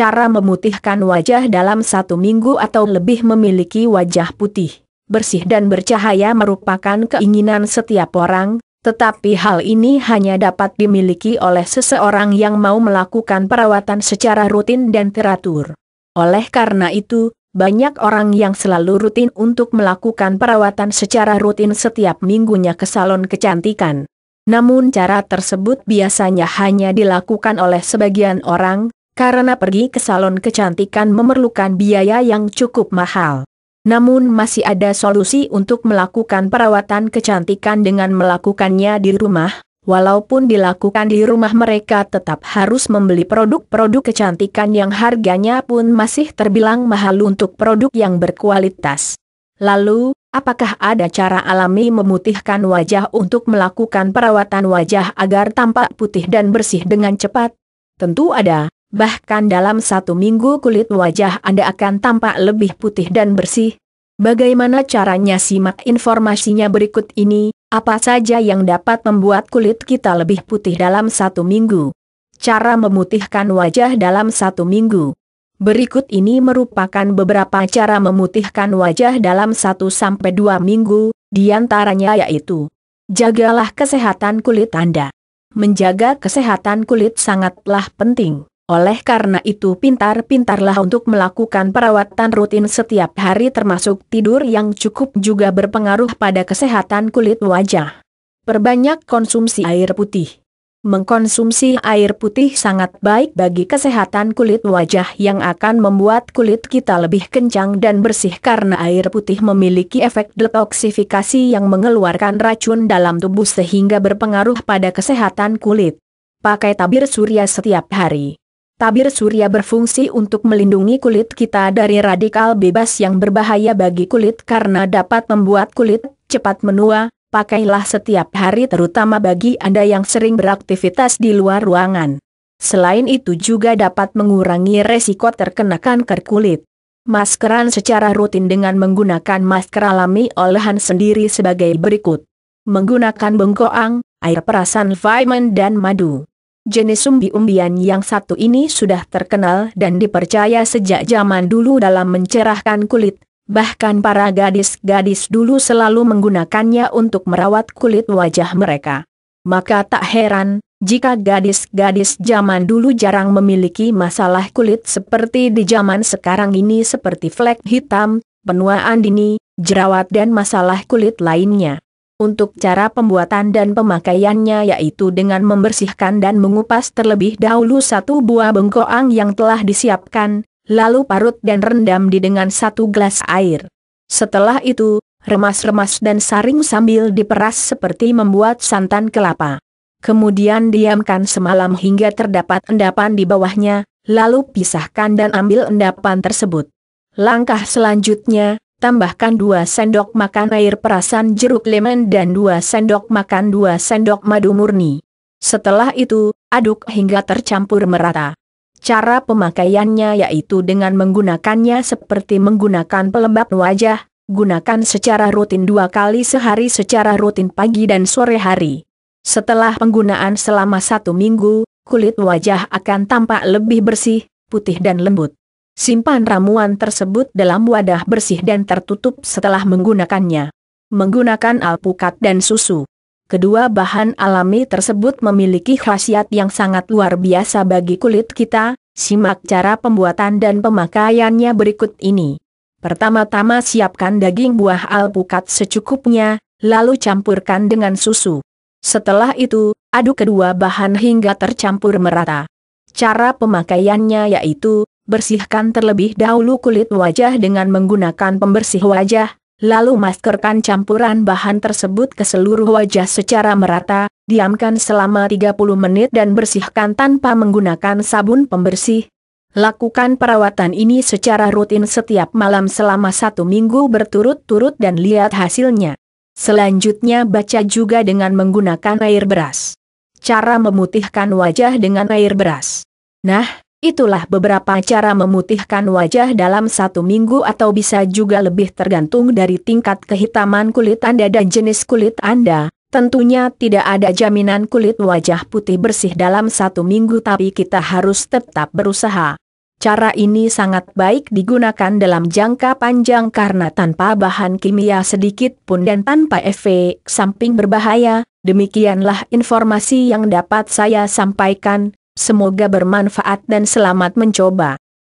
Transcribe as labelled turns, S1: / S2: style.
S1: cara memutihkan wajah dalam satu minggu atau lebih memiliki wajah putih, bersih dan bercahaya merupakan keinginan setiap orang, tetapi hal ini hanya dapat dimiliki oleh seseorang yang mau melakukan perawatan secara rutin dan teratur. Oleh karena itu, banyak orang yang selalu rutin untuk melakukan perawatan secara rutin setiap minggunya ke salon kecantikan. Namun cara tersebut biasanya hanya dilakukan oleh sebagian orang, karena pergi ke salon kecantikan memerlukan biaya yang cukup mahal. Namun masih ada solusi untuk melakukan perawatan kecantikan dengan melakukannya di rumah, walaupun dilakukan di rumah mereka tetap harus membeli produk-produk kecantikan yang harganya pun masih terbilang mahal untuk produk yang berkualitas. Lalu, apakah ada cara alami memutihkan wajah untuk melakukan perawatan wajah agar tampak putih dan bersih dengan cepat? Tentu ada, Bahkan dalam satu minggu kulit wajah Anda akan tampak lebih putih dan bersih. Bagaimana caranya simak informasinya berikut ini, apa saja yang dapat membuat kulit kita lebih putih dalam satu minggu. Cara memutihkan wajah dalam satu minggu. Berikut ini merupakan beberapa cara memutihkan wajah dalam 1-2 minggu, diantaranya yaitu Jagalah kesehatan kulit Anda. Menjaga kesehatan kulit sangatlah penting. Oleh karena itu pintar-pintarlah untuk melakukan perawatan rutin setiap hari termasuk tidur yang cukup juga berpengaruh pada kesehatan kulit wajah. Perbanyak konsumsi air putih. Mengkonsumsi air putih sangat baik bagi kesehatan kulit wajah yang akan membuat kulit kita lebih kencang dan bersih karena air putih memiliki efek detoksifikasi yang mengeluarkan racun dalam tubuh sehingga berpengaruh pada kesehatan kulit. Pakai tabir surya setiap hari. Tabir surya berfungsi untuk melindungi kulit kita dari radikal bebas yang berbahaya bagi kulit karena dapat membuat kulit cepat menua, pakailah setiap hari terutama bagi Anda yang sering beraktivitas di luar ruangan. Selain itu juga dapat mengurangi resiko terkena kanker kulit. Maskeran secara rutin dengan menggunakan masker alami olahan sendiri sebagai berikut. Menggunakan bengkoang, air perasan vitamin dan madu. Jenis umbi-umbian yang satu ini sudah terkenal dan dipercaya sejak zaman dulu dalam mencerahkan kulit, bahkan para gadis-gadis dulu selalu menggunakannya untuk merawat kulit wajah mereka. Maka tak heran, jika gadis-gadis zaman dulu jarang memiliki masalah kulit seperti di zaman sekarang ini seperti flek hitam, penuaan dini, jerawat dan masalah kulit lainnya. Untuk cara pembuatan dan pemakaiannya yaitu dengan membersihkan dan mengupas terlebih dahulu satu buah bengkoang yang telah disiapkan, lalu parut dan rendam di dengan satu gelas air. Setelah itu, remas-remas dan saring sambil diperas seperti membuat santan kelapa. Kemudian diamkan semalam hingga terdapat endapan di bawahnya, lalu pisahkan dan ambil endapan tersebut. Langkah selanjutnya, tambahkan 2 sendok makan air perasan jeruk lemon dan 2 sendok makan 2 sendok madu murni. Setelah itu, aduk hingga tercampur merata. Cara pemakaiannya yaitu dengan menggunakannya seperti menggunakan pelembab wajah, gunakan secara rutin dua kali sehari secara rutin pagi dan sore hari. Setelah penggunaan selama satu minggu, kulit wajah akan tampak lebih bersih, putih dan lembut. Simpan ramuan tersebut dalam wadah bersih dan tertutup setelah menggunakannya. Menggunakan alpukat dan susu. Kedua bahan alami tersebut memiliki khasiat yang sangat luar biasa bagi kulit kita, simak cara pembuatan dan pemakaiannya berikut ini. Pertama-tama siapkan daging buah alpukat secukupnya, lalu campurkan dengan susu. Setelah itu, aduk kedua bahan hingga tercampur merata. Cara pemakaiannya yaitu, bersihkan terlebih dahulu kulit wajah dengan menggunakan pembersih wajah, lalu maskerkan campuran bahan tersebut ke seluruh wajah secara merata, diamkan selama 30 menit dan bersihkan tanpa menggunakan sabun pembersih. Lakukan perawatan ini secara rutin setiap malam selama satu minggu berturut-turut dan lihat hasilnya. Selanjutnya baca juga dengan menggunakan air beras. Cara memutihkan wajah dengan air beras. Nah, Itulah beberapa cara memutihkan wajah dalam satu minggu atau bisa juga lebih tergantung dari tingkat kehitaman kulit Anda dan jenis kulit Anda. Tentunya tidak ada jaminan kulit wajah putih bersih dalam satu minggu tapi kita harus tetap berusaha. Cara ini sangat baik digunakan dalam jangka panjang karena tanpa bahan kimia sedikit pun dan tanpa efek samping berbahaya. Demikianlah informasi yang dapat saya sampaikan. Semoga bermanfaat dan selamat mencoba.